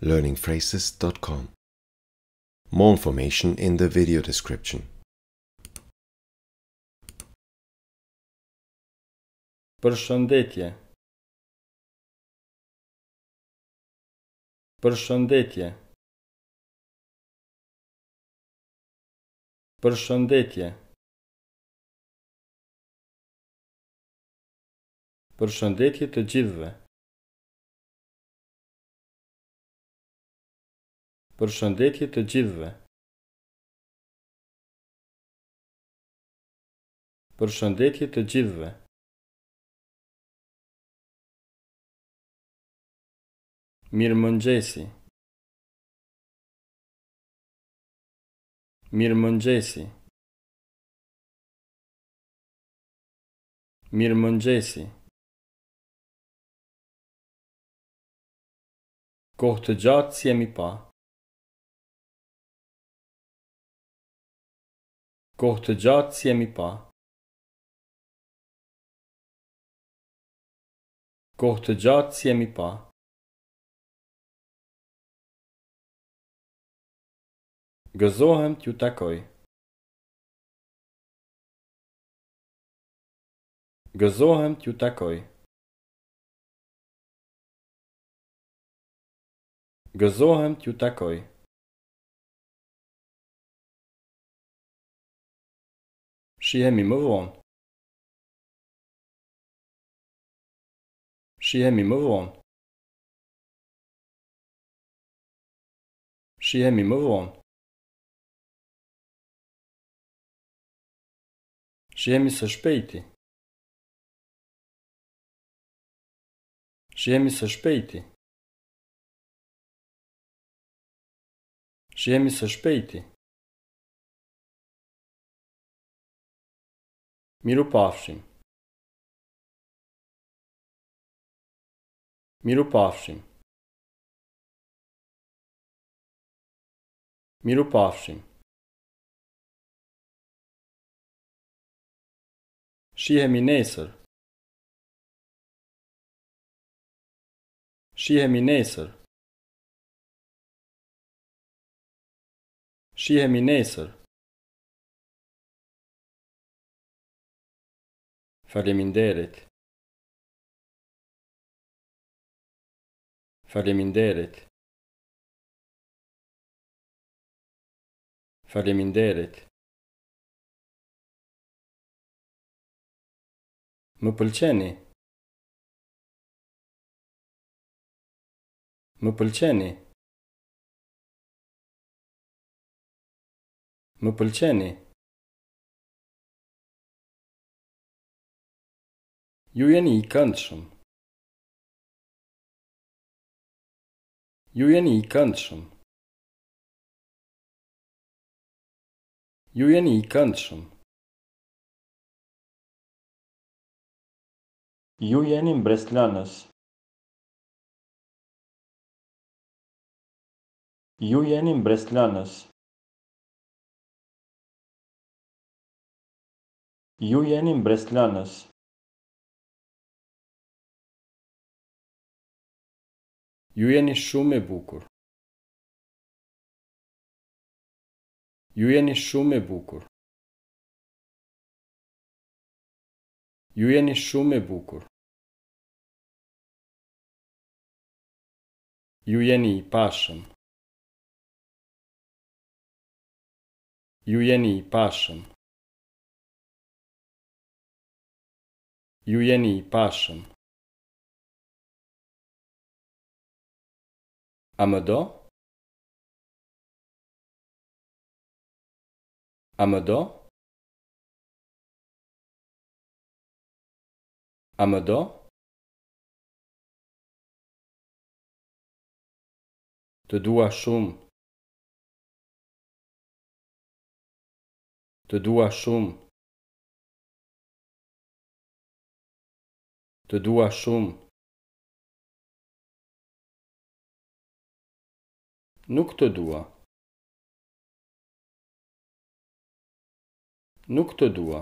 learningphrases.com More information in the video description. Përshëndetje. Përshëndetje. Përshëndetje. Përshëndetje të gjithëve. për shëndetje të gjithve. Për shëndetje të gjithve. Mirë më nxesi. Mirë më Mirë më Kohë të gjatë si e pa. Kohë të pa. Kohë të gjatë si jemi pa. Kohë të gjatë si jemi pa. Gëzohem t'ju takoj. Gëzohem t'ju takoj. Gëzohem t'ju takoj. Shihemi më vonë. Shihemi më Shihemi më vonë. shpejti. Shihemi shpejti. Shihemi së shpejti. Miru pafshim. Miru pafshim. Miru pafshim. Shihemi nesër. Shihemi nesër. Shihemi nesër. Faleminderit. Faleminderit. Faleminderit. Më pëlqeni. Më pëlqeni. Më pëlqeni. Ju jeni i këndshëm. Ju jeni i këndshëm. Ju i këndshëm. Ju jeni mbreslanës. Ju jeni mbreslanës. Ju jeni mbreslanës. Ju jeni shumë e bukur. Ju jeni shumë e bukur. Ju jeni shumë e bukur. Ju jeni i pashëm. Ju jeni i pashëm. Ju jeni i pashëm. A më do? A Të dua shumë. Të dua shumë. Të dua shumë. Nuk të dua. Nuk të dua.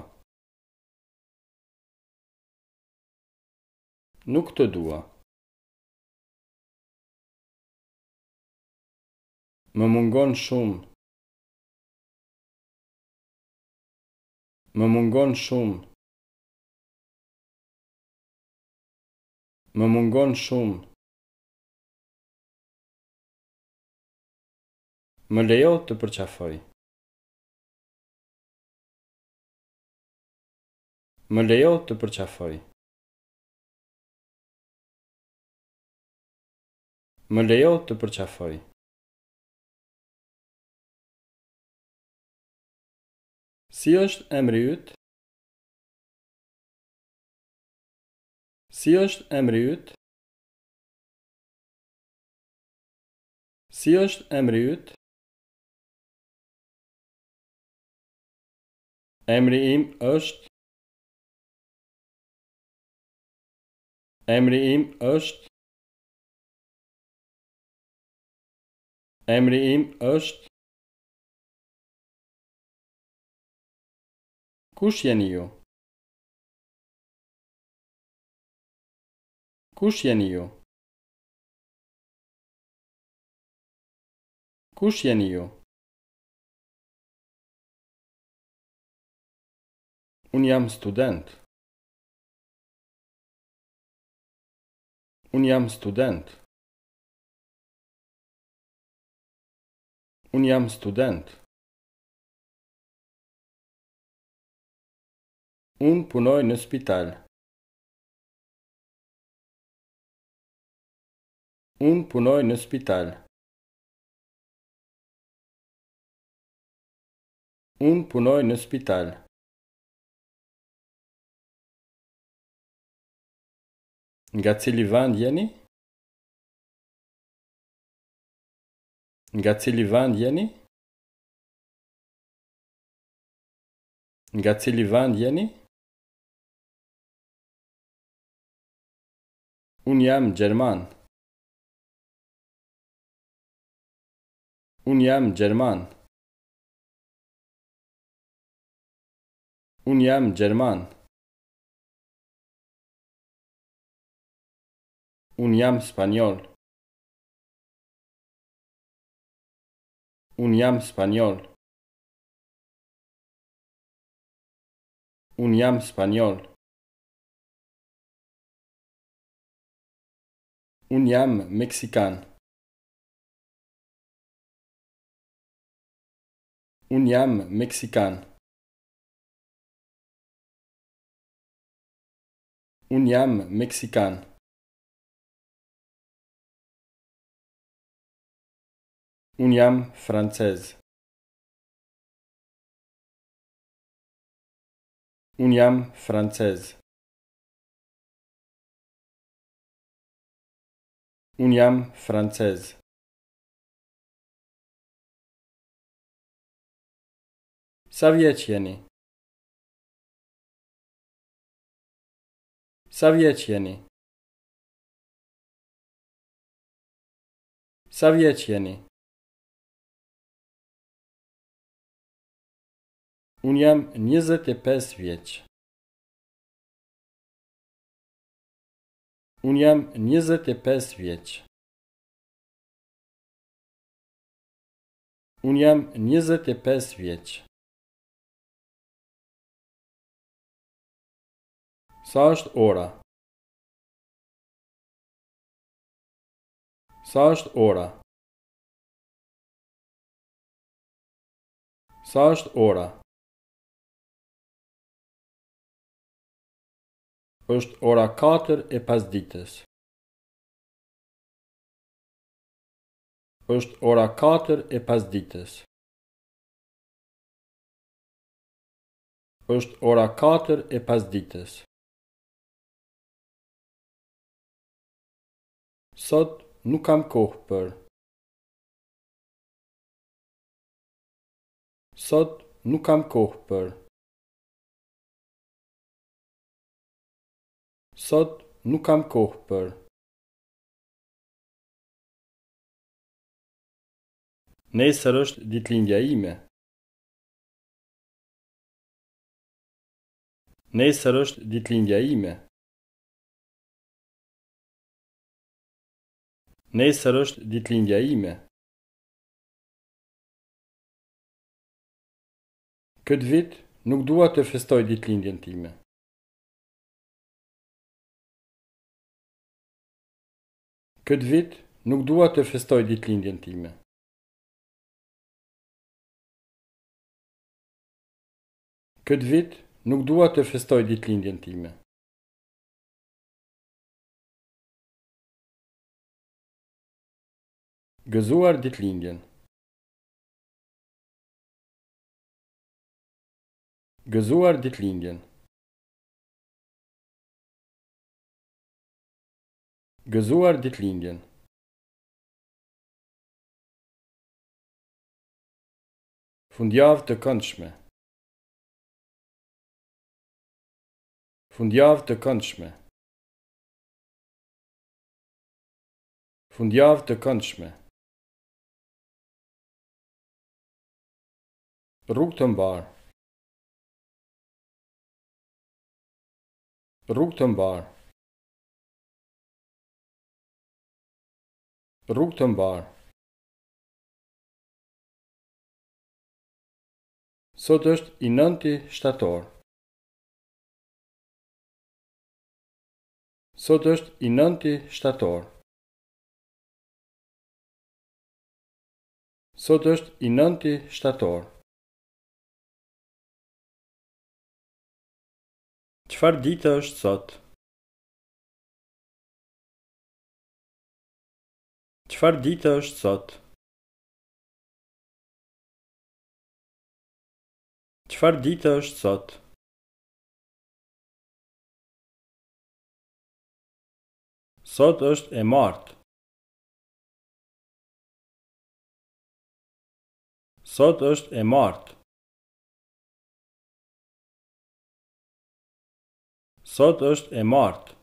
Nuk të dua. Më mungon shumë. Më mungon shumë. Më mungon shumë. më lejo të përqafoj. Më lejo të përqafoj. Më lejo të përqafoj. Si është emri yt? Si është emri yt? Si është emri ytë? Emre im öst. Emre im öst. Emre im öst. Kush jeni ju? Unii am student. Unii am student. Unii am student. Un punoi în spital. Un punoi în spital. Un punoi în spital. Nga cili vënd jeni? Nga cili vënd jeni? Nga cili vënd jeni? Un jam Gjerman. Un jam Gjerman. Un jam Gjermanë. yam Español. yam Español. yam Español. yam Mexican. Uniam Mexican. yam Mexican. Uniam francez. Uniam francez. Uniam francez. Savietieni. Savietieni. Savietieni. Unë jam 25 vjeq. Unë jam 25 vjeq. Unë jam 25 vjeq. Sa është ora? Sa është ora? Sa është ora? është ora 4 e pasdites. është ora 4 e pasdites. është ora 4 e pasdites. Sot nuk kam kohë për. Sot nuk kam kohë për. Sot nuk kam kohë për. Nesër është ditëlindja ime. Nesër është ditëlindja ime. Nesër është ditëlindja ime. Këtë vit nuk dua të festoj ditëlindjen time. këtë vit nuk dua të festoj ditë lindjen time. Këtë vit nuk dua të festoj ditë lindjen time. Gëzuar ditë lindjen. Gëzuar ditë lindjen. Gëzuar ditëlindjen. Fundjavë të këndshme. Fundjavë të këndshme. Fundjavë të këndshme. Rrugë të mbarë. Rrugë të mbarë. rrug të mbar. Sot është i nënti shtator. Sot është i nënti shtator. Sot është i nënti shtator. Çfarë ditë është sot? Qëfar dite është sot? Qëfar dite është sot? Sot është e martë. Sot është e martë. Sot është e martë.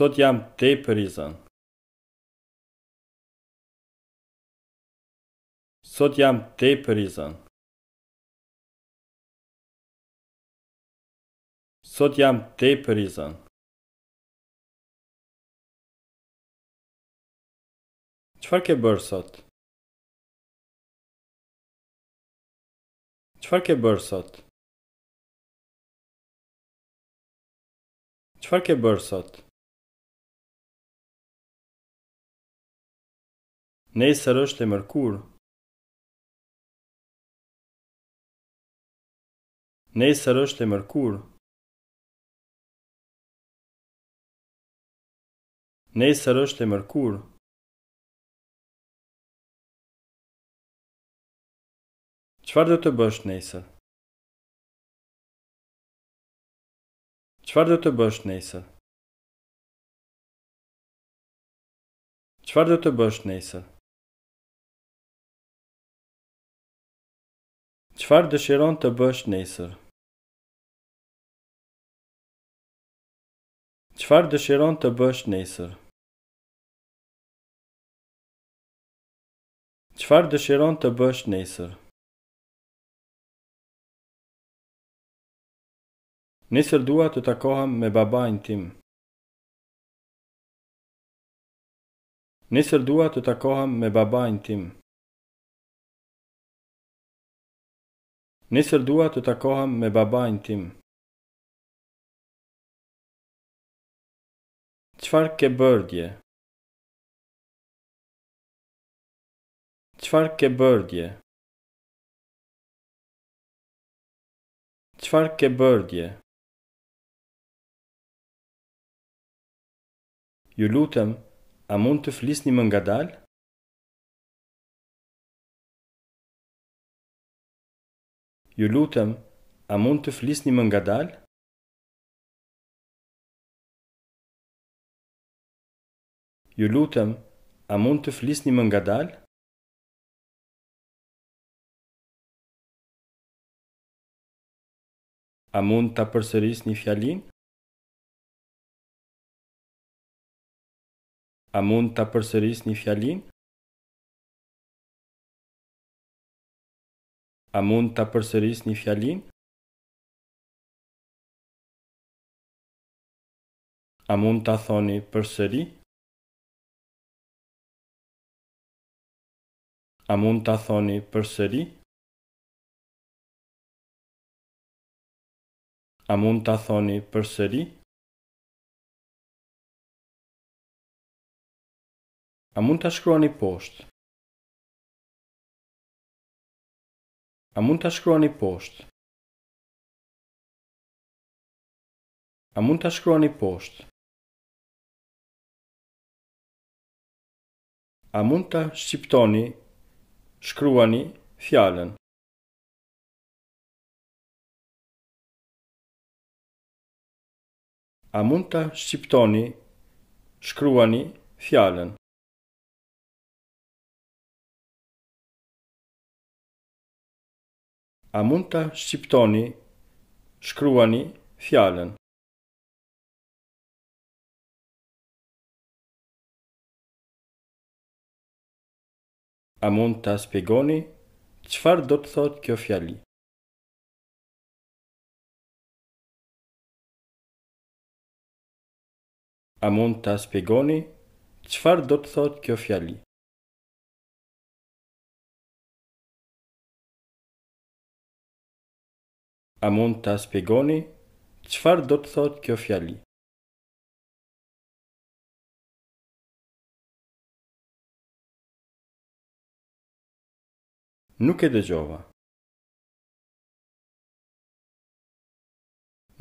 Sot jam te prizën. Sot jam te prizën. Sot jam te prizën. Çfarë ke bërë sot? Çfarë ke bërë sot? Çfarë ke bërë sot? Nesër është e mërkur. Nesër është e mërkur. Nesër është e mërkur. Qëfar dhe të bësh nesër? Qëfar dhe të bësh nesër? Qëfar dhe të bësh nesër? Qëfar dëshiron të bësh nesër? Qëfar dëshiron të bësh nesër? Qëfar dëshiron të bësh nesër? Nesër dua të takohem me babajn tim. Nesër dua të takohem me babajn tim. Nesër dua të takohem me babajn tim. Nesër dua të takohem me babajnë tim. Qfar ke bërdje? Qfar ke bërdje? Qfar ke bërdje? Ju lutem, a mund të flisni më nga dalë? Ju lutem, a mund të flisni më nga dalë? Ju lutem, a mund të flisni më nga dalë? A mund të përsëris një fjalin? A mund të përsëris një fjalin? A mund të përsëris një fjalin? A mund të thoni përsëri? A mund të thoni përsëri? A mund të thoni përsëri? A mund të shkruani poshtë? A mund të shkruani poshtë? A mund të shkruani poshtë? A mund të shqiptoni, shkruani, fjallën? A mund të shqiptoni, shkruani, fjallën? A mund të shqiptoni, shkruani fjallën? A mund të spjegoni qëfar do të thot kjo fjalli? A mund të spjegoni qëfar do të thot kjo fjalli? A mund të aspegoni qëfar do të thot kjo fjali? Nuk e dëgjova.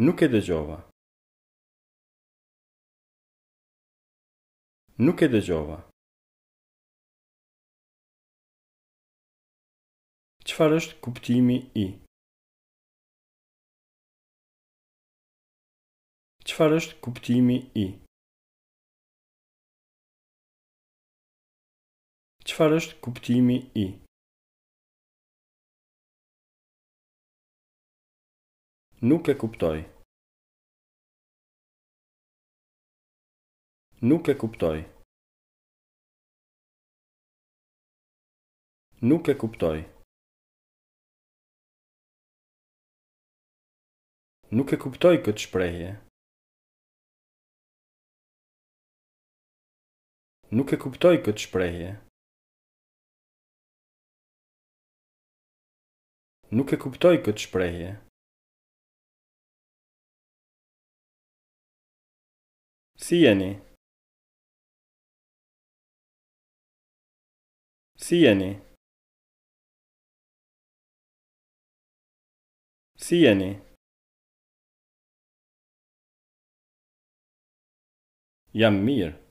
Nuk e dëgjova. Nuk e dëgjova. Çfarë është kuptimi i Qëfar është kuptimi i? Qëfar është kuptimi i? Nuk e kuptoj. Nuk e kuptoj. Nuk e kuptoj. Nuk e kuptoj këtë shprehje. nuk e kuptoj këtë shprehje. Nuk e kuptoj këtë shprehje. Si jeni? Si jeni? Si jeni? Jam mirë.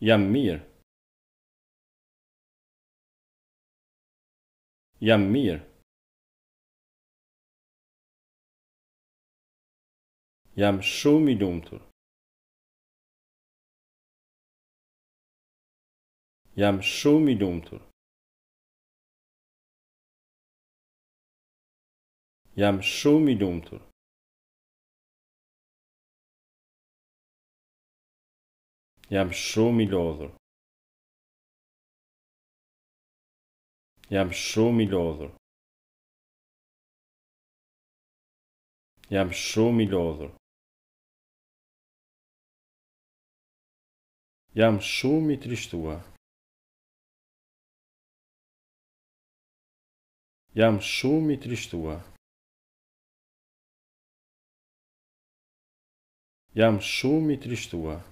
Jamir Jamir Jam szumi dumtur. Jam szumi dumtur. Jam szumi dumtur. Jam shumë i lodhur. Jam shumë i lodhur. Jam shumë i lodhur. Jam shumë i trishtuar. Jam shumë i trishtuar. Jam shumë i trishtuar.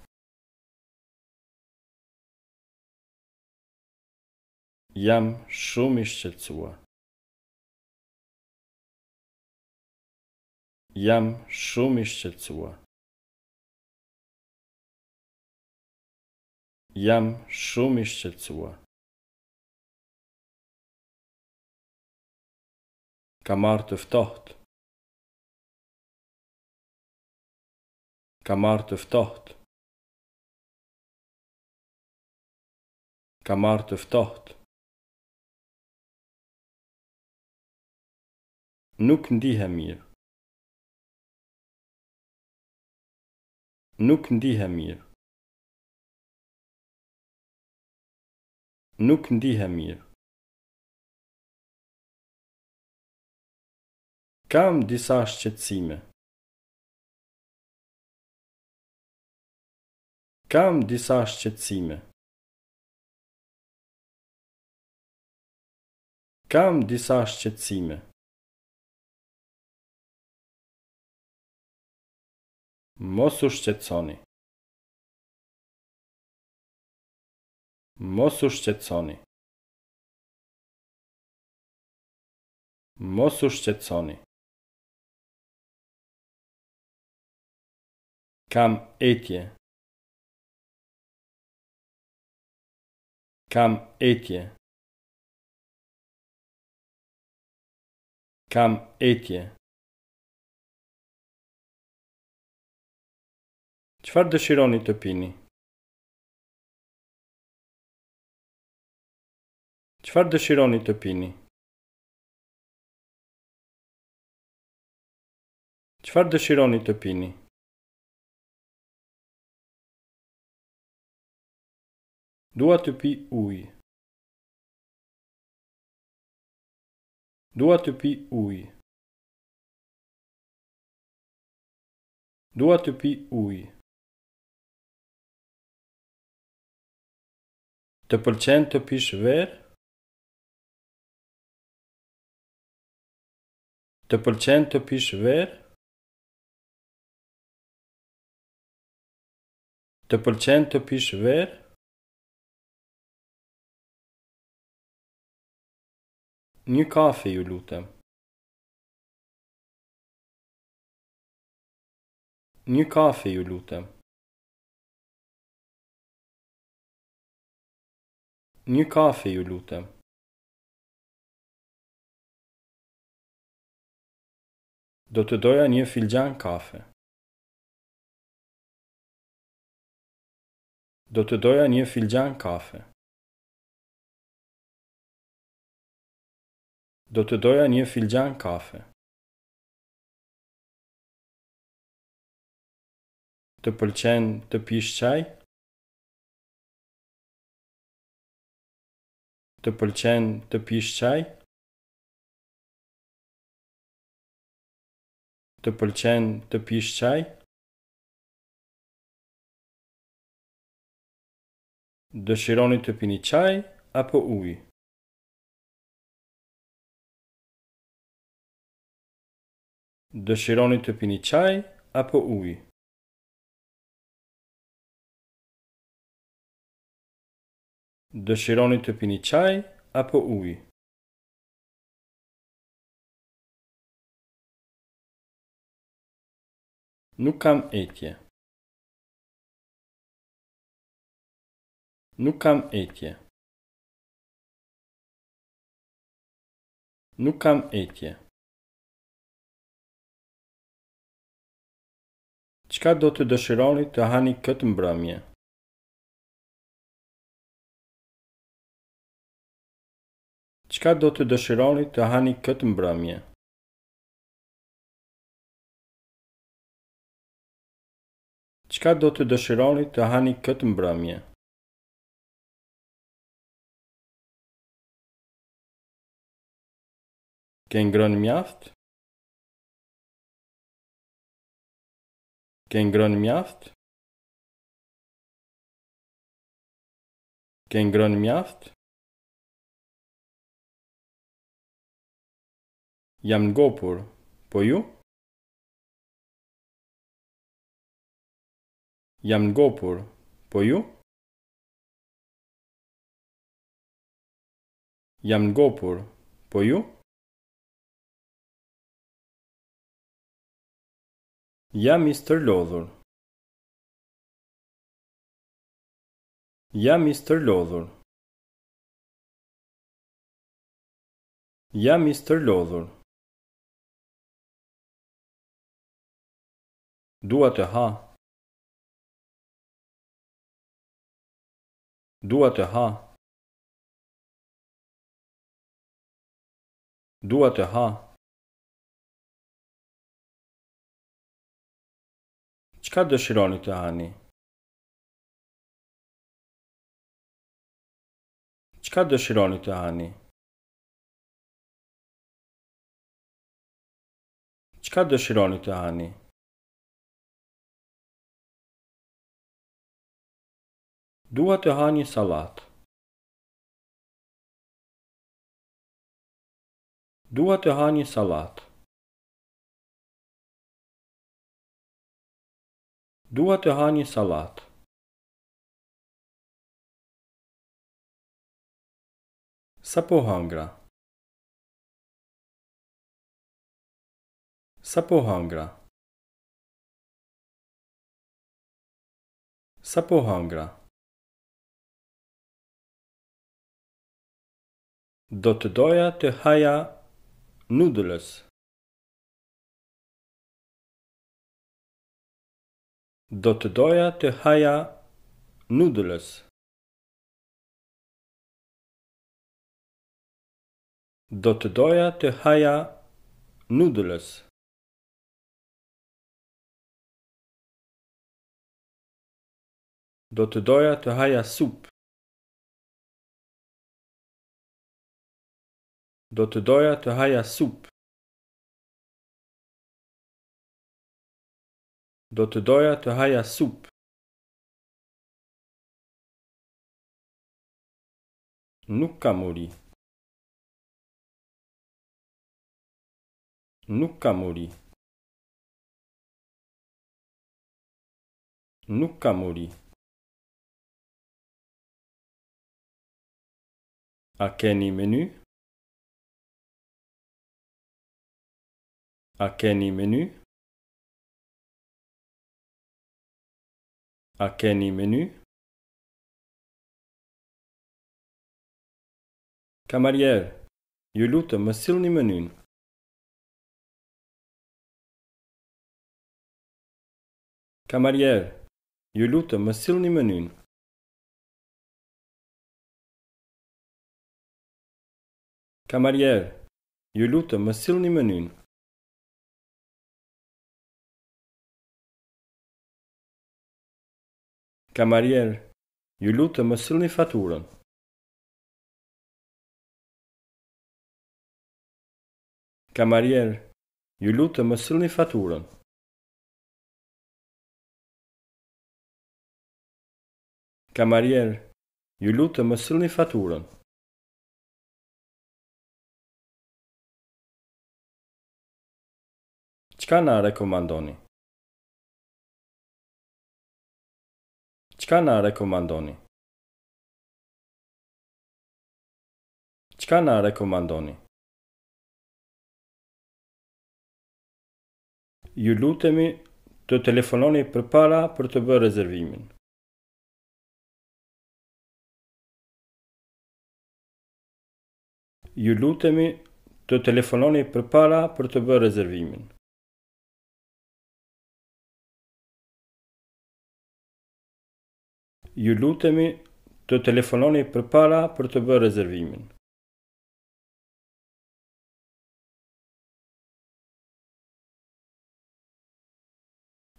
jam szumyszczecuła. Jam szumyszczecuła. Jam szumyszczecuła. Kamartu w tocht. Kamartu w tocht. Kamartu w tocht. Nuk ndihem mirë. Nuk ndihem mirë. Nuk ndihem mirë. Kam disa shqetësime. Kam disa shqetësime. Kam disa shqetësime. Mos u shqetësoni. Mos u shqetësoni. Mos u shqetësoni. Kam etje. Kam etje. Kam etje. Qëfar dëshironi të pini? Qëfar dëshironi të pini? Qëfar dëshironi të pini? Dua të pi uj. Dua të pi uj. Dua të pi ujë. Të pëlqen të pish ver? Të pëlqen të pish ver? Të pëlqen të pish ver? Një kafe ju lutem. Një kafe ju lutem. Një kafe, ju lutem. Do të doja një filxhan kafe. Do të doja një filxhan kafe. Do të doja një filxhan kafe. Të pëlqen të pish çaj? Të pëlqen të pish çaj? Të pëlqen të pish çaj? Dëshironi të pini çaj apo ujë? Dëshironi të pini çaj apo ujë? Dëshironi të pini qaj apo uj? Nuk kam etje. Nuk kam etje. Nuk kam etje. Çka do të dëshironi të hani këtë mbrëmje? Qka do të dëshironi të hani këtë mbrëmje? Qka do të dëshironi të hani këtë mbrëmje? Ke ngrën mjaft? Ke ngrën mjaft? Ke ngrën mjaftë? Jam në gopur, po ju? Jam në gopur, po ju? Jam në gopur, po ju? Jam i stërlodhur. Jam i stërlodhur. Jam i stërlodhur. Dua të ha. Dua të ha. Dua të ha. Çka dëshironi të hani? Çka dëshironi të hani? Çka dëshironi të hani? Dua të ha një salat. Dua të ha një salat. Dua të ha një salat. Sa po hangra. Sa po hangra. Sa po hangra. Do të doja të haja noodles. Do të doja të haja noodles. Do të doja të haja noodles. Do të doja të haja sup. do të doja të haja sup. Do të doja të haja sup. Nuk kam uri. Nuk kam uri. Nuk kam uri. A keni menu? Akeni menu. Akeni menu. Camarière, Yuluta Masilni menun. Camarière, menu Masilni menun. Camarière, mo Masilni menun. Kamarier, ju lutë të më sëllë një faturën. Kamarier, ju lutë të më sëllë një faturën. Kamarier, ju lutë të më sëllë faturën. Qëka nga rekomandoni? Qka na rekomandoni? Qka na rekomandoni? Ju lutemi të telefononi për para për të bërë rezervimin. Ju lutemi të telefononi për para për të bërë rezervimin. ju lutemi të telefononi për para për të bërë rezervimin.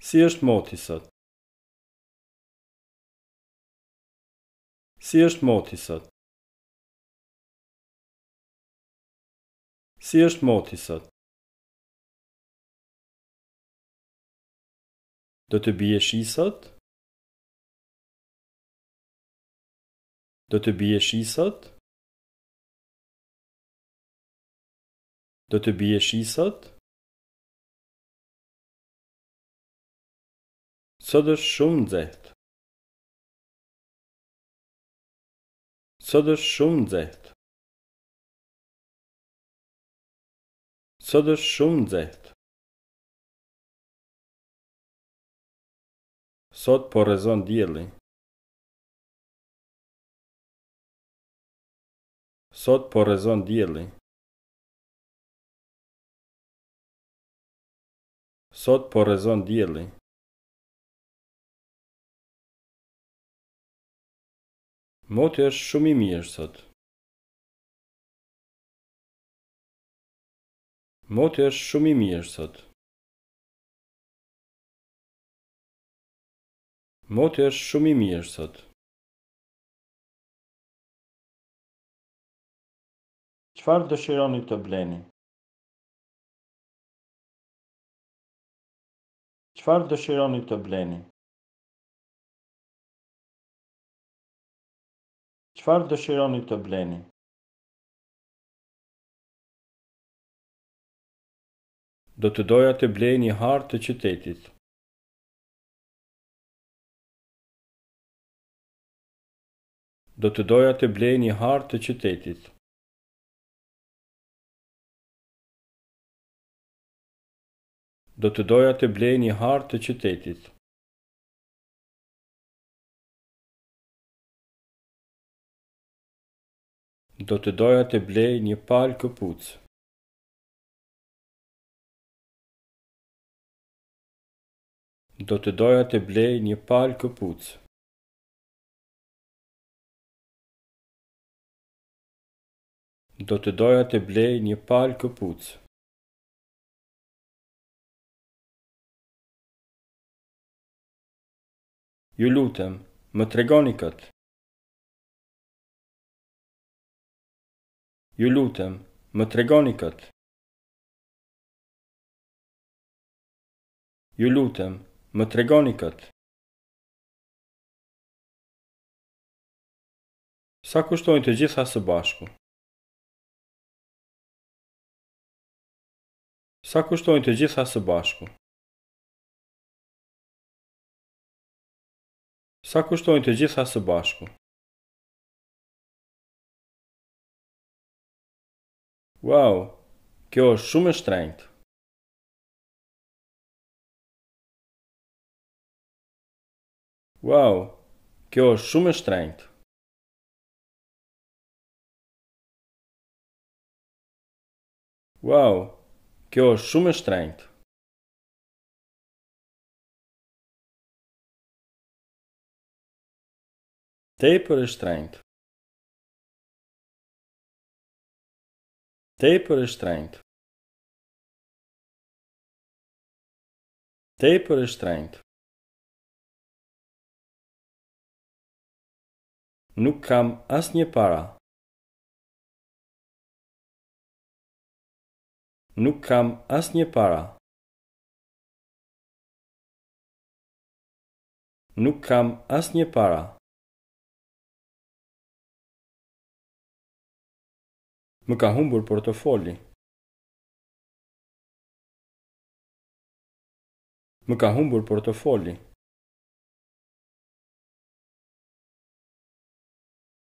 Si është moti sot? Si është moti sot? Si është moti sot? Do të bie shi sot? Do të bie shisot? Do të bie shisot? Sot është shumë nxehtë. Sot është shumë nxehtë. Sot është shumë nxehtë. Sot po rrezon dielli. Sot po rezon dielli. Sot po rezon dielli. Moti është shumë i mirë sot. Moti është shumë i mirë sot. Moti është shumë i mirë sot. qëfar dëshironi të bleni? Qëfar dëshironi të bleni? Qëfar dëshironi të bleni? Do të doja të blej një hartë të qytetit. Do të doja të blej një hartë të qytetit. do të doja të blej një hartë të qytetit. Do të doja të blej një palë këpucë. Do të doja të blej një palë këpucë. Do të doja të blej një palë këpucë. ju lutem, më tregoni këtë. Ju lutem, më tregoni këtë. Ju lutem, më tregoni këtë. Sa kushtojnë të gjitha së bashku? Sa kushtojnë të gjitha së bashku? S'acostumite gjitha së bashku. Wow, kjo është que e shtrenjtë. Wow, kjo është shumë e Wow, que është shumë e Tepër e shtrejnët Tepër e shtrejnët Nuk kam as Nuk kam as një para Nuk kam as një para Nuk kam as një para Më ka humbur portofoli. Më ka humbur portofoli.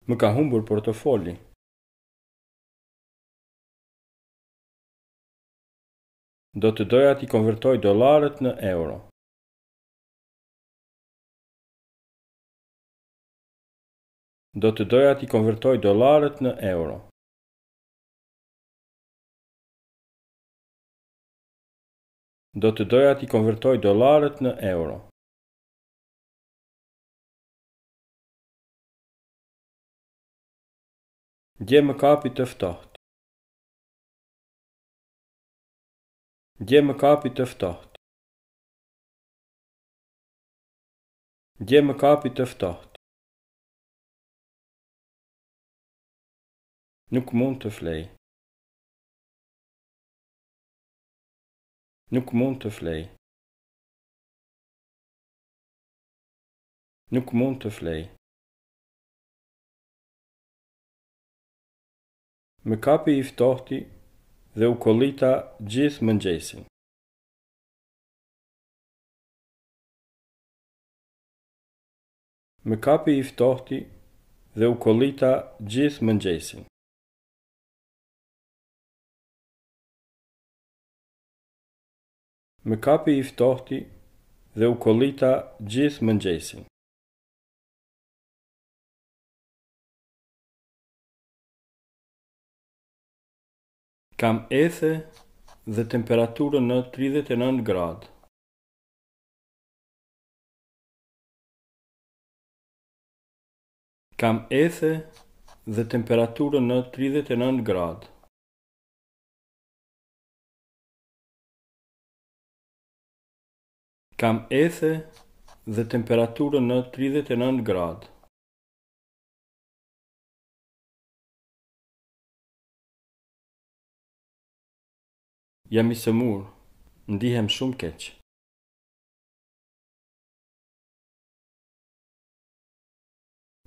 Më ka humbur portofoli. Do të doja ti konvertoj dollarët në euro. Do të doja ti konvertoj dollarët në euro. do të doja t'i konvertoj dolarët në euro. Gje më kapi të ftoht. Gje më kapi të ftoht. Gje më kapi të ftoht. Nuk mund të flejë. Nuk mund të flej. Nuk mund të flej. Më kapi i ftohti dhe u kollita gjithë mëngjesin. Më kapi i ftohti dhe u kollita gjithë mëngjesin. më kapi i ftohti dhe u kolita gjithë mëngjesin. Kam ethe dhe temperaturën në 39 gradë. Kam ethe dhe temperaturën në 39 gradë. Kam ethe dhe temperaturën në 39 gradë. Jam i sëmur, ndihem shumë keqë.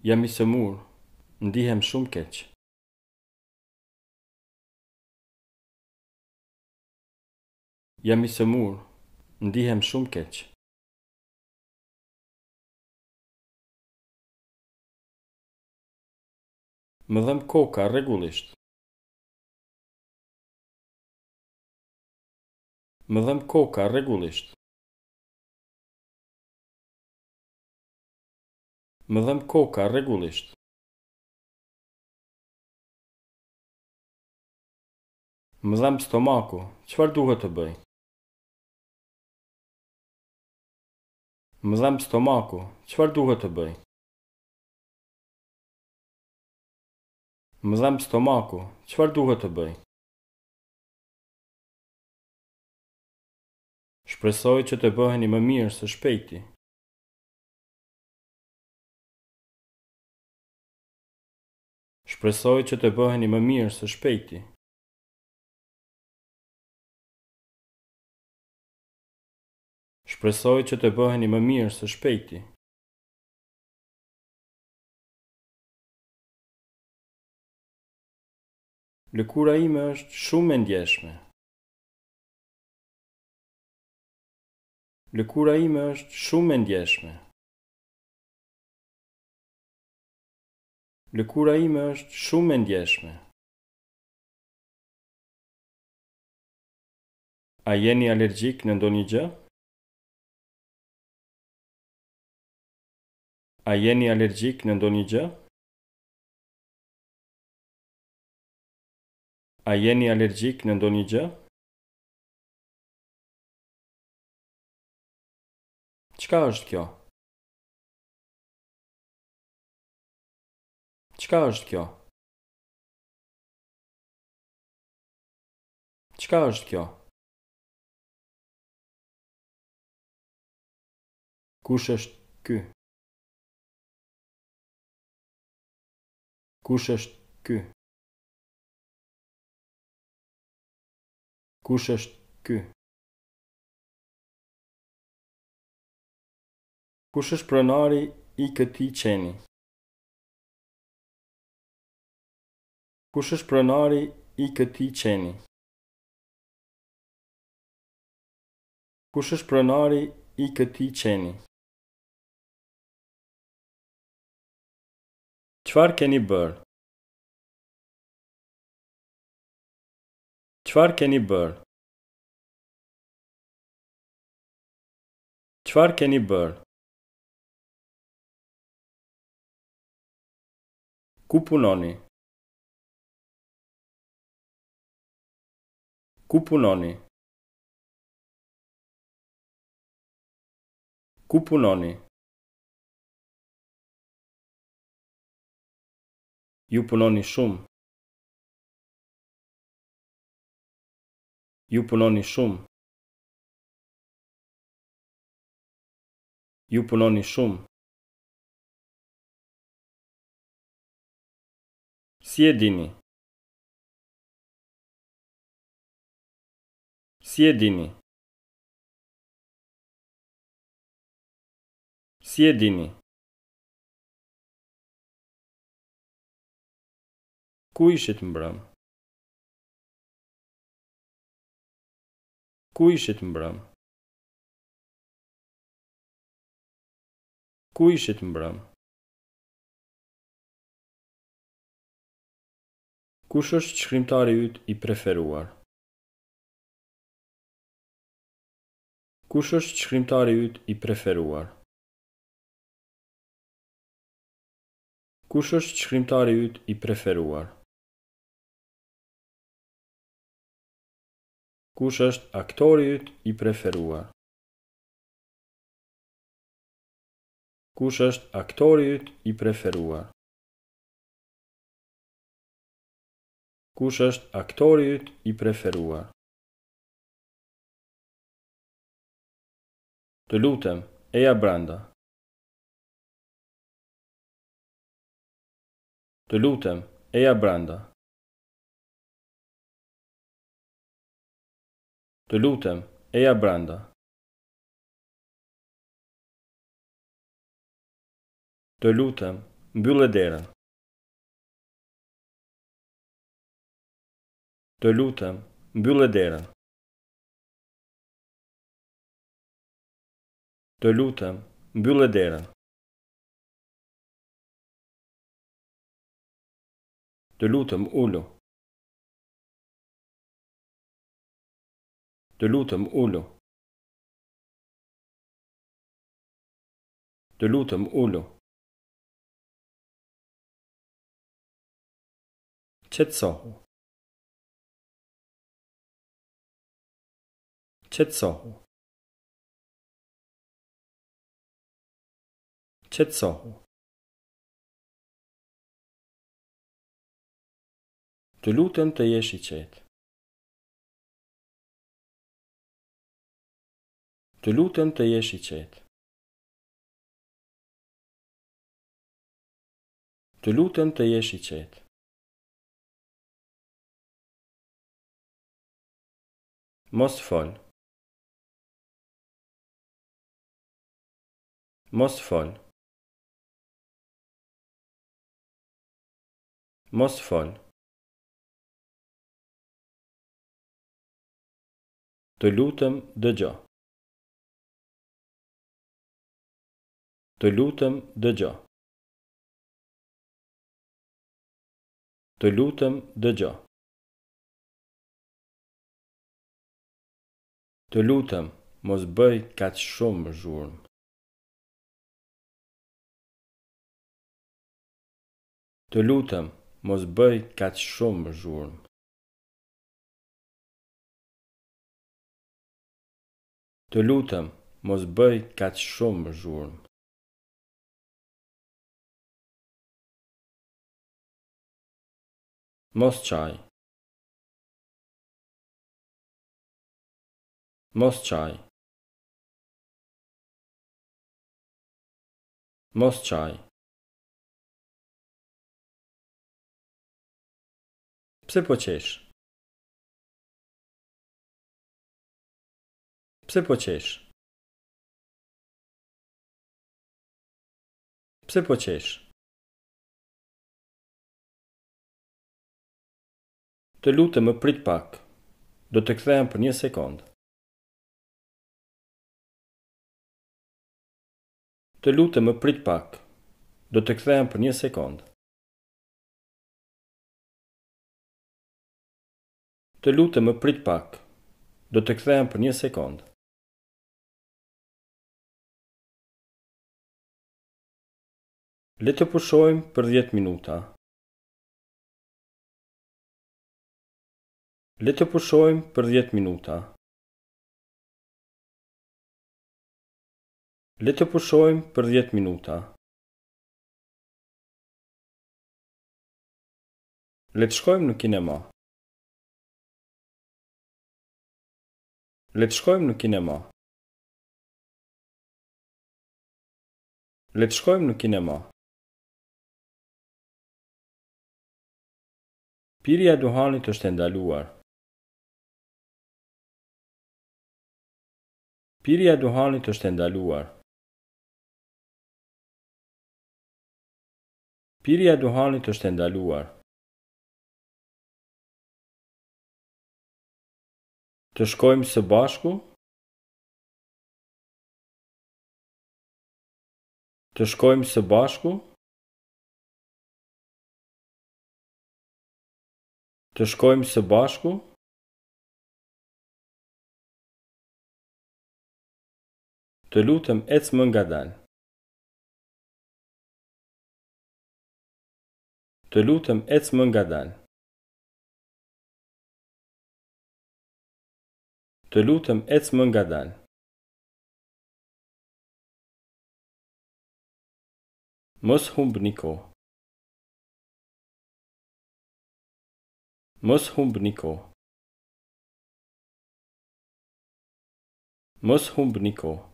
Jam i sëmur, ndihem shumë keqë. Jam i sëmurë, Ndihem shumë keq. Më dhem koka regullisht. Më dhem koka regullisht. Më dhem koka regullisht. Më dhem stomaku. Qëfar duhet të bëj? Më dhem stomaku, qëfar duhet të bëj? Më dhem stomaku, qëfar duhet të bëj? Shpresoj që të bëheni më mirë së shpejti. Shpresoj që të bëheni më mirë së shpejti. Shpresoj që të bëheni më mirë së shpejti. Lëkura ime është shumë e ndjeshme. Lëkura ime është shumë e ndjeshme. Lëkura ime është shumë e ndjeshme. A jeni alergjik në ndonjë gjë? A jeni alergjik në ndonjë gjë? A jeni alergjik në ndonjë gjë? Çka është kjo? Çka është kjo? Çka është kjo? Kush është ky? Kush është ky? Kush është ky? Kush është pronari i këtij qeni? Kush është pronari i këtij qeni? Kush është pronari i këtij qeni? Çfarë keni bër? Çfarë keni bër? Çfarë keni bër? Ku punoni? Ku punoni? Ku punoni? Ju punoni shumë. Ju punoni shumë. Ju punoni shumë. Si e dini? Ku ishit mbrëm? Ku ishit mbrëm? Ku ishit mbrëm? Kush është shkrimtari yt i preferuar? Kush është shkrimtari yt i preferuar? Kush është shkrimtari yt i preferuar? kush është aktori yt i preferuar? Kush është aktori yt i preferuar? Kush është aktori yt i preferuar? Të lutem, eja brenda. Të lutem, eja brenda. Të lutem, eja brenda. Të lutem, mbyllë derën. Të lutem, mbyllë derën. Të lutem, mbyllë derën. Të lutem, ulu. Të lutëm ulu. Të lutëm ulu. Qetësohu. Qetësohu. Qetësohu. Të lutëm të jesh i qetë. të lutën të jesh i qetë. Të lutën të jesh i qetë. Mos fol. Mos fol. Mos fol. Të lutem dëgjoj. Të lutëm dë gjo. Të lutëm dë gjo. Të lutëm, mos bëj kaqë shumë zhurmë. Të lutëm, mos bëj kaqë shumë zhurmë. Të lutëm, mos bëj kaqë shumë zhurmë. mostrzaj mostrzaj mostrzaj Psy pociesz. Psy pociesz. Psy pociesz. Të lutë më prit pak, do të kthehem për një sekundë. Të lutë më prit pak, do të kthehem për një sekundë. Të lutë më prit pak, do të kthehem për një sekundë. Le të pushojmë për 10 minuta. Le të pushojmë për 10 minuta. Le të pushojmë për 10 minuta. Le të shkojmë në kinema. Le të shkojmë në kinema. Le të shkojmë në kinema. Piri e duhanit është ndaluar. ndaluar. Pirja duhanit është endaluar. Pirja duhanit është endaluar. Të shkojmë së bashku? Të shkojmë së bashku? Të shkojmë së bashku? të lutëm ec më nga dalë. Të lutëm ec më nga dalë. Të lutëm ec më nga dalë. Mos humb niko. Mos humb niko. Mos humb niko. Mos humb niko.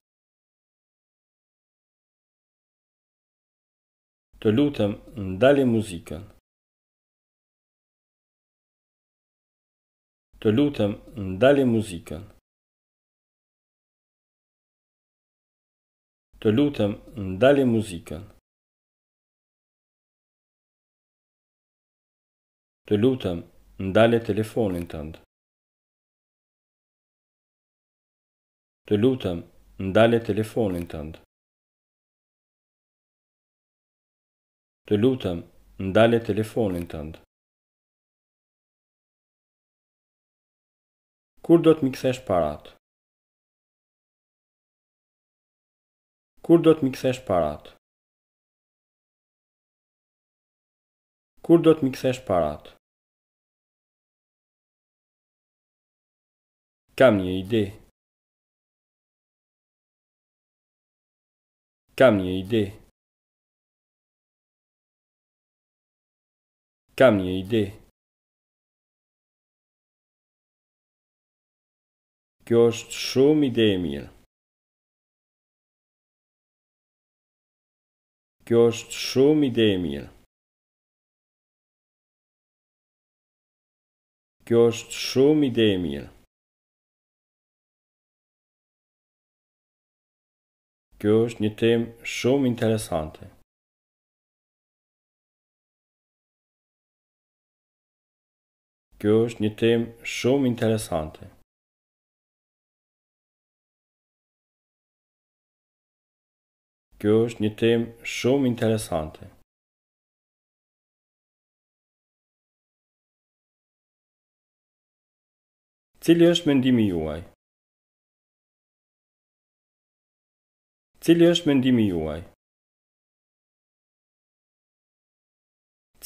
Të lutem ndale muzikën. Të lutem ndale muzikën. Të lutem ndale muzikën. Të lutem ndale telefonin tënd. Të lutem ndale telefonin tënd. Të lutëm, ndale telefonin tëndë. Kur do të mikthesh parat? Kur do të mikthesh parat? Kur do të mikthesh parat? Kam një ide. Kam një ide. Kam një ide. Kjo është shumë ide e mirë. Kjo është shumë ide e mirë. Kjo është shumë ide e mirë. Kjo është një temë shumë interesante. Kjo është një temë shumë interesante. Kjo është një temë shumë interesante. Cili është mendimi juaj? Cili është mendimi juaj?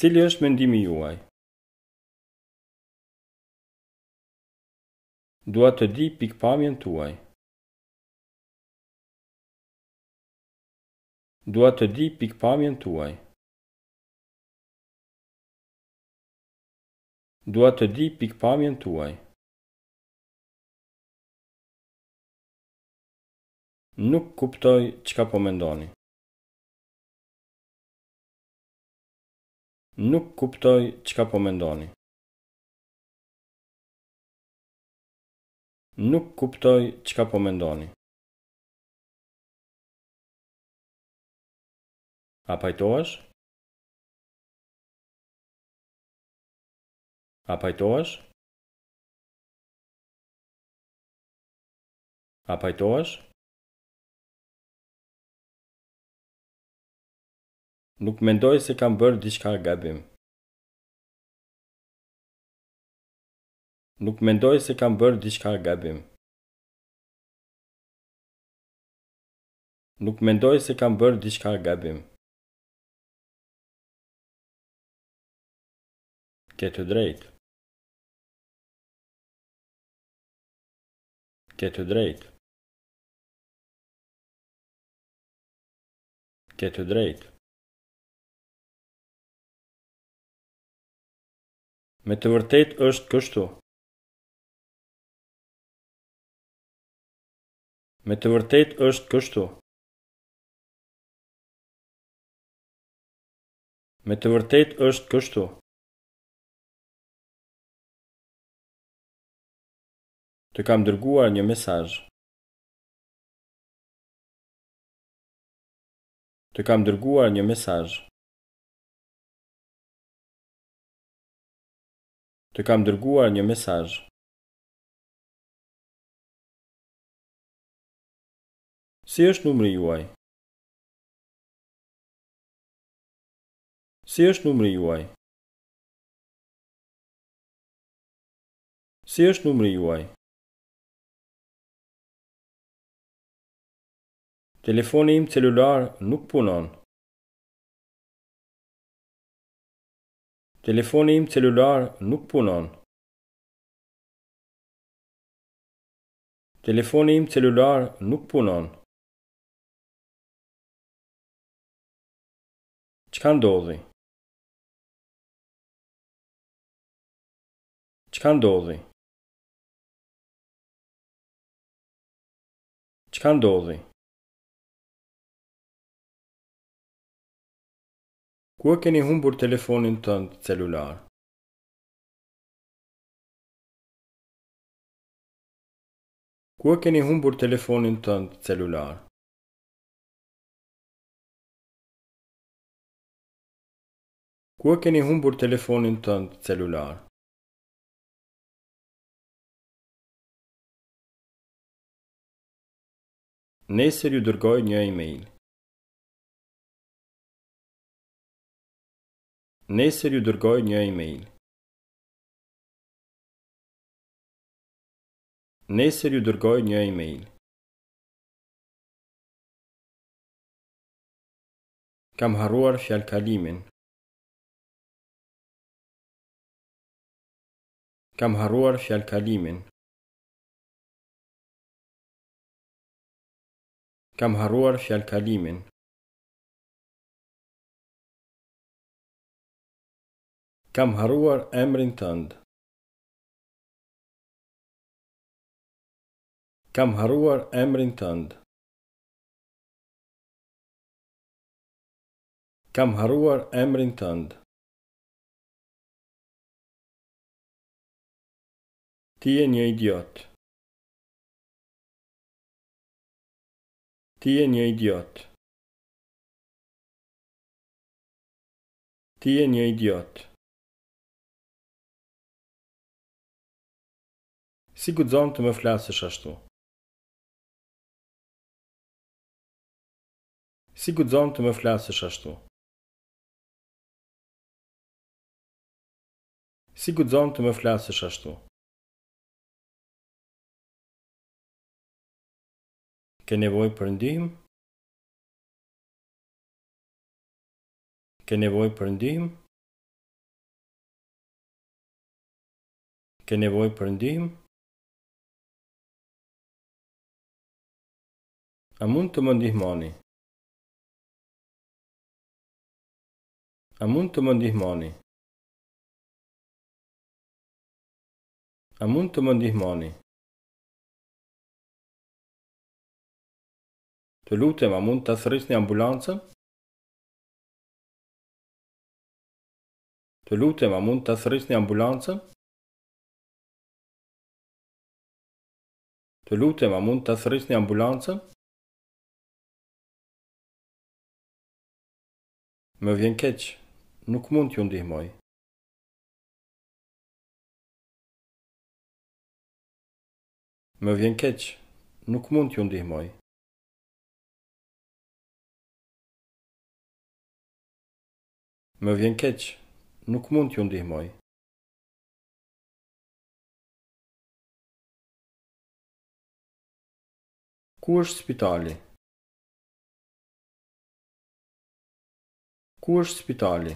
Cili është mendimi juaj? Dua të di pikpamjen tuaj. Dua të di pikpamjen tuaj. Dua të di pikpamjen tuaj. Nuk kuptoj çka po mendoni. Nuk kuptoj çka po mendoni. nuk kuptoj qka po mendoni. A pajtoash? A pajtoash? A pajtoash? Nuk mendoj se kam bërë diçka gabim. nuk mendoj se kam bërë diçka gabim. Nuk mendoj se kam bërë diçka gabim. Ke të drejtë. Ke të drejtë. Ke të drejtë. Me të vërtetë është kështu. Me të vërtet është kështu. Me të vërtet është kështu. Të kam dërguar një mesazh. Të kam dërguar një mesazh. Të kam dërguar një mesazh. Si është numri juaj? Si është numri juaj? Si është numri juaj? Telefoni im celular nuk punon. Telefoni im celular nuk punon. Telefoni im celular nuk punon. Çka ndodhi? Çka ndodhi? Çka ndodhi? Ku keni humbur telefonin tënd celular? Ku e keni humbur telefonin tënd celular? Ku e keni humbur telefonin tënd celular? Ku e keni humbur telefonin të celular? Nesër ju dërgoj një e-mail. Nesër ju dërgoj një e-mail. Nesër ju dërgoj një e-mail. Kam haruar fjalkalimin. Kam harruar fjalë kalimin. Kam harruar fjalë kalimin. Kam harruar emrin tënd. Kam harruar emrin tënd. Kam harruar emrin tënd. Ti je një idiot. Ti je një idiot. Ti je një idiot. Si guxon të më flasësh ashtu? Si guxon të më flasësh ashtu? Si guxon të më flasësh ashtu? Ke nevoj për ndihmë? Ke nevoj për ndihmë? Ke nevoj për ndihmë? A mund të më ndihmoni? A mund të më ndihmoni? A mund të më ndihmoni? Të lutem, a mund të thërris një ambulancën? Të lutem, a mund të thërris një ambulancën? Të lutem, a mund të thërris një ambulancën? Më vjen keq, nuk mund t'ju ndihmoj. Më vjen keq, nuk mund t'ju ndihmoj. Më vjen keq, nuk mund t'ju ndihmoj. Ku është spitali? Ku është spitali?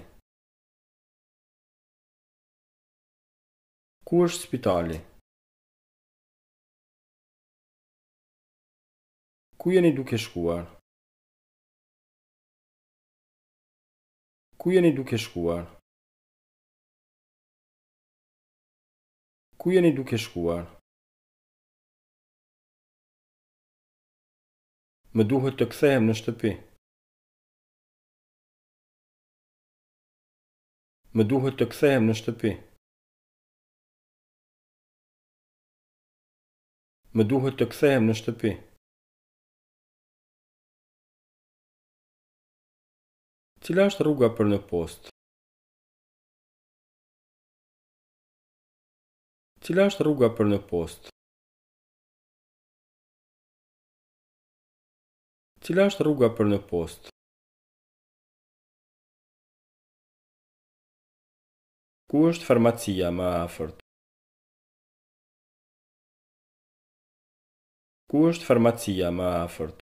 Ku është spitali? Ku jeni duke shkuar? Ku jeni duke shkuar? Ku jeni duke shkuar? Më duhet të kthehem në shtëpi. Më duhet të kthehem në shtëpi. Më duhet të kthehem në shtëpi. Cila është rruga për në post? Cila është rruga për në post? Cila është rruga për në post? Ku është farmacia më afërt? Ku është farmacia më afërt?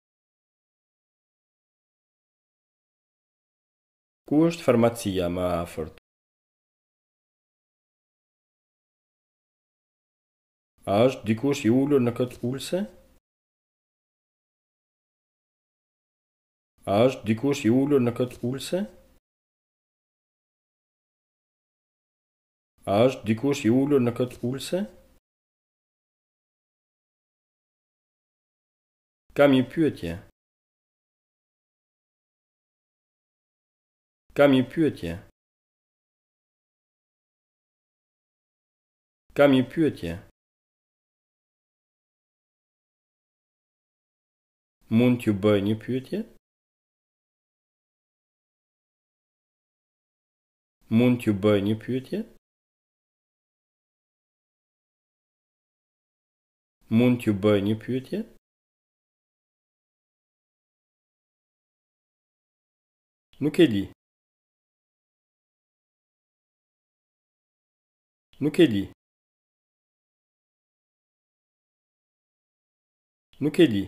Ku është farmacia më afërt? A është dikush i ullur në këtë ullëse? A është dikush i ullur në këtë ullëse? A është dikush i ullur në këtë ullëse? Kam një pyetje. Kam një pyetje. Kam një pyetje. Mund t'ju bëj një pyetje? Mund t'ju bëj një pyetje? Mund t'ju bëj një pyetje? Nuk e di. Nuk e di. Nuk e di.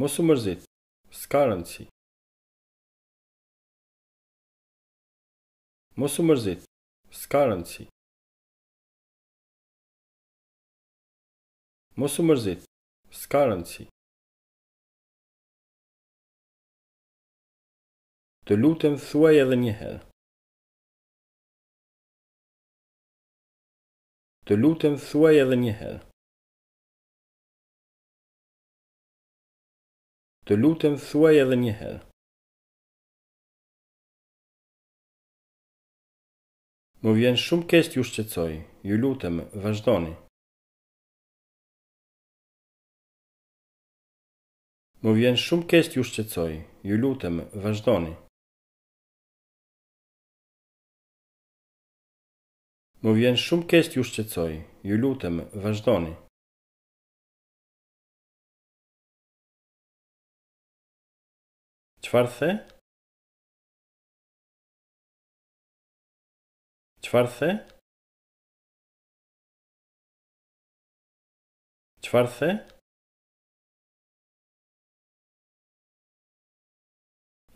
Mos u mërzit. Ska rëndësi. Mos u mërzit. Ska rëndësi. Mos u mërzit. Ska rëndësi. To lutem soyez eniher. De lutem soyez eniher. Të lutem thuaj edhe një herë. Më vjen shumë keq t'ju shqetësoj. Ju lutem, vazhdoni. Më vjen shumë keq t'ju shqetësoj. Ju lutem, vazhdoni. Mówiłem Šumkės Juszczycoj, Juliutem, Važdonij. Czwarte? Czwarte? Czwarte?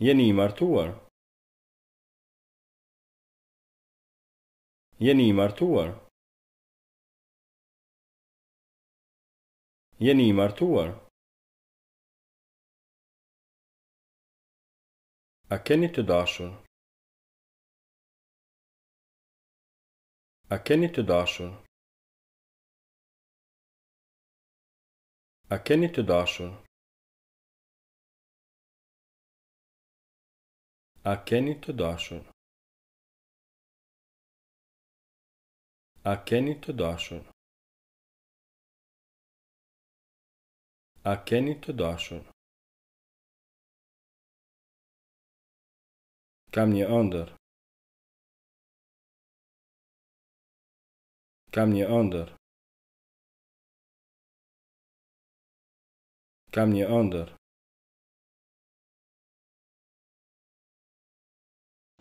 Jeni martuar. Jeni i martuar. Jeni i martuar. A keni të dashur? A keni të dashur? A keni të dashur? A keni të dashur? A keni të dashur? A keni të dashur? Kam një ëndër. Kam një ëndër. Kam një ëndër.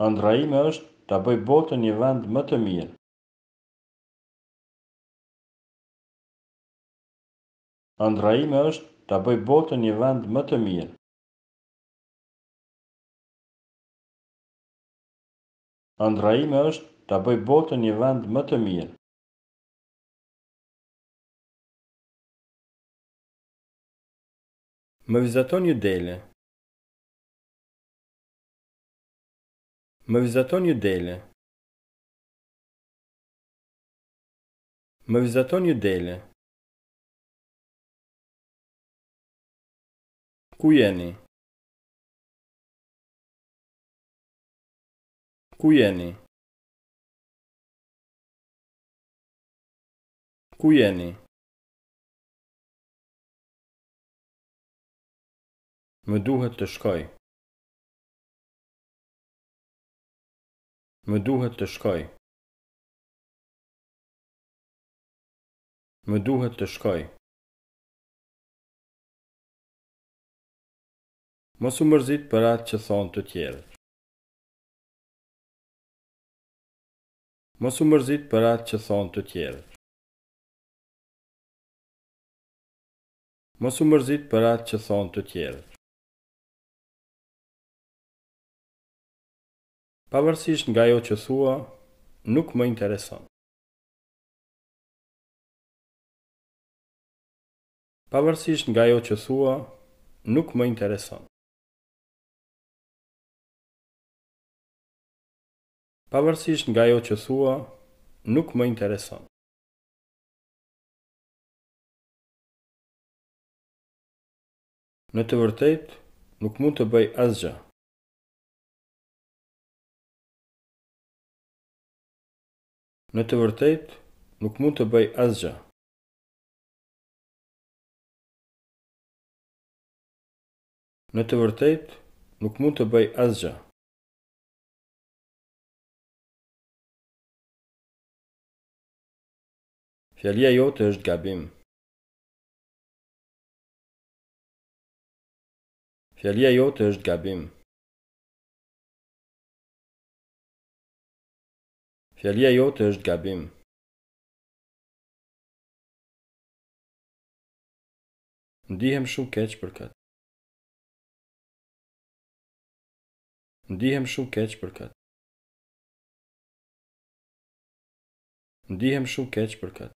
Andrajime është ta bëj botë një vend më të mirë. Andra ime është të bëj botën një vend më të mirë. Andra ime është të bëj botën një vend më të mirë. Më vizaton një dele. Më vizaton një dele. Më vizaton një dele. Ku jeni? Ku jeni? Ku jeni? Më duhet të shkoj. Më duhet të shkoj. Më duhet të shkoj. mos u mërzit për atë që thonë të tjerët. Mos u mërzit për atë që thonë të tjerët. Mos u mërzit për atë që thonë të tjerët. Pavarësisht nga ajo që thua, nuk më intereson. Pavarësisht nga ajo që thua, nuk më intereson. pavarësisht nga jo që thua, nuk më intereson. Në të vërtet, nuk mund të bëj asgja. Në të vërtet, nuk mund të bëj asgja. Në të vërtet, nuk mund të bëj asgja. Fjalia jote është gabim. Fjalia jote është gabim. Fjalia jote është gabim. Ndihem shumë keq për këtë. Ndihem shumë keq për këtë. Ndihem shumë keq për këtë.